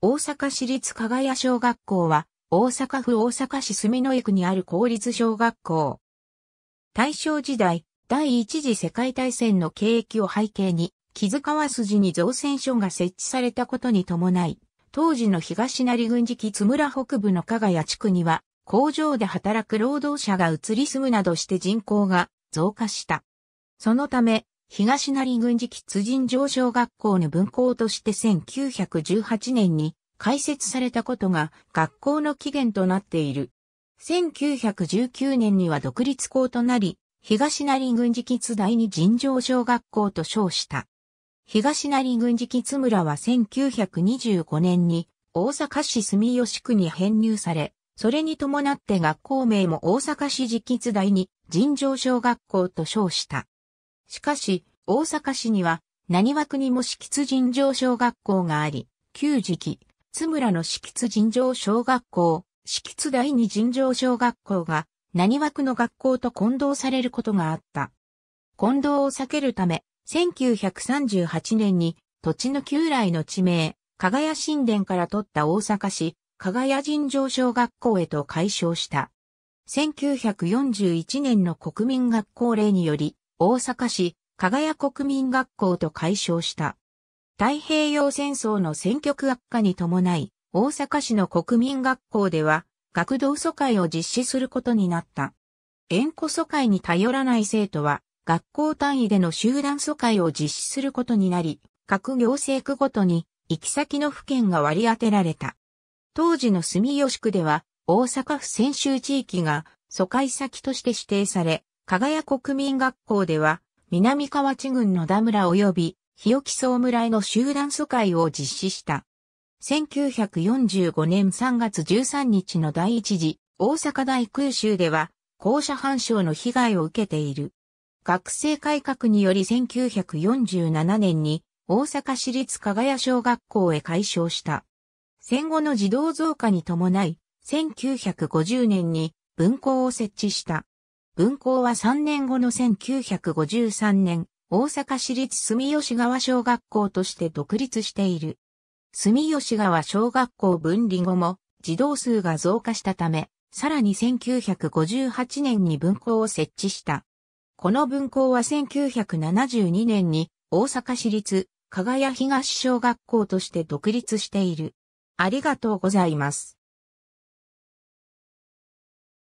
大阪市立加賀谷小学校は、大阪府大阪市住之江区にある公立小学校。大正時代、第一次世界大戦の景気を背景に、木津川筋に造船所が設置されたことに伴い、当時の東成郡次津村北部の加賀谷地区には、工場で働く労働者が移り住むなどして人口が増加した。そのため、東成軍事地人上小学校の分校として1918年に開設されたことが学校の起源となっている。1919年には独立校となり、東成軍事地第二尋常小学校と称した。東成軍事地村は1925年に大阪市住吉区に編入され、それに伴って学校名も大阪市自吉第二尋常小学校と称した。しかし、大阪市には、何枠にも敷津尋常小学校があり、旧時期、津村の敷津尋常小学校、敷津第二尋常小学校が、何枠の学校と混同されることがあった。混同を避けるため、1938年に、土地の旧来の地名、加賀屋神殿から取った大阪市、加賀屋尋常小学校へと改称した。1941年の国民学校令により、大阪市、加賀谷国民学校と解消した。太平洋戦争の戦局悪化に伴い、大阪市の国民学校では、学童疎開を実施することになった。縁故疎開に頼らない生徒は、学校単位での集団疎開を実施することになり、各行政区ごとに、行き先の府県が割り当てられた。当時の住吉区では、大阪府泉州地域が疎開先として指定され、加賀谷国民学校では、南河内郡の田村及び日置総村への集団疎開を実施した。1945年3月13日の第一次大阪大空襲では校舎反省の被害を受けている。学生改革により1947年に大阪市立加賀谷小学校へ改称した。戦後の児童増加に伴い1950年に分校を設置した。運行は3年後の1953年、大阪市立住吉川小学校として独立している。住吉川小学校分離後も児童数が増加したため、さらに1958年に分校を設置した。この分校は1972年に大阪市立加賀谷東小学校として独立している。ありがとうございます。